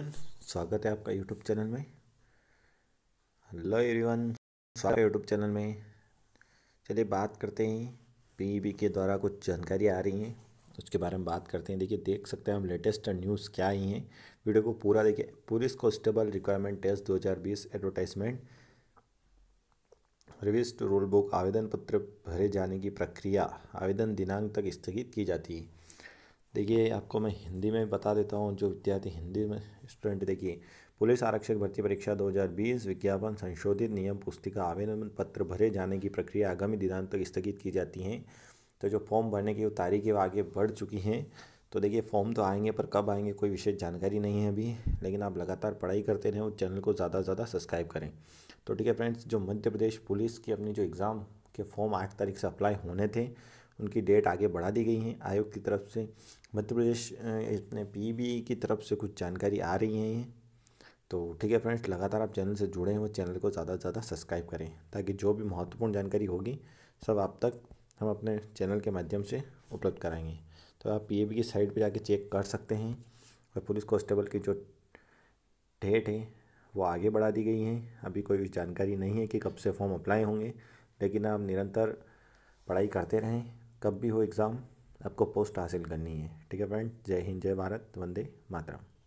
everyone स्वागत है आपका यूट्यूब चैनल में हेलो एवरीवन स्वागत है यूट्यूब चैनल में चलिए बात करते हैं पीबी e के द्वारा कुछ जानकारी आ रही हैं उसके बारे में बात करते हैं देखिए देख सकते हैं हम लेटेस्ट न्यूज़ क्या ही हैं वीडियो को पूरा देखिए पुलिस कॉन्स्टेबल रिक्वायरमेंट टेस्ट दो एडवर्टाइजमेंट रिविस्ट रोल बुक आवेदन पत्र भरे जाने की प्रक्रिया आवेदन दिनांक तक स्थगित की जाती है देखिए आपको मैं हिंदी में बता देता हूँ जो विद्यार्थी हिंदी में स्टूडेंट देखिए पुलिस आरक्षक भर्ती परीक्षा 2020 विज्ञापन संशोधित नियम पुस्तिका आवेदन पत्र भरे जाने की प्रक्रिया आगामी दिनांक तक स्थगित की जाती है तो जो फॉर्म भरने की तारीखें आगे बढ़ चुकी हैं तो देखिए फॉर्म तो आएंगे पर कब आएंगे कोई विशेष जानकारी नहीं है अभी लेकिन आप लगातार पढ़ाई करते रहें और चैनल को ज़्यादा से ज़्यादा सब्सक्राइब करें तो ठीक है फ्रेंड्स जो मध्य प्रदेश पुलिस की अपनी जो एग्ज़ाम के फॉर्म आठ तारीख से अप्लाई होने थे उनकी डेट आगे बढ़ा दी गई हैं आयोग की तरफ से मध्य प्रदेश अपने पी की तरफ से कुछ जानकारी आ रही है तो ठीक है फ्रेंड्स लगातार आप चैनल से जुड़े हैं वो चैनल को ज़्यादा से ज़्यादा सब्सक्राइब करें ताकि जो भी महत्वपूर्ण जानकारी होगी सब आप तक हम अपने चैनल के माध्यम से उपलब्ध कराएंगे तो आप पी की साइट पर जाके चेक कर सकते हैं और पुलिस कॉन्स्टेबल की जो डेट है वो आगे बढ़ा दी गई है अभी कोई जानकारी नहीं है कि कब से फॉर्म अप्लाई होंगे लेकिन आप निरंतर पढ़ाई करते रहें कब भी हो एग्ज़ाम आपको पोस्ट हासिल करनी है ठीक है फ्रेंड जय हिंद जय भारत वंदे मातरम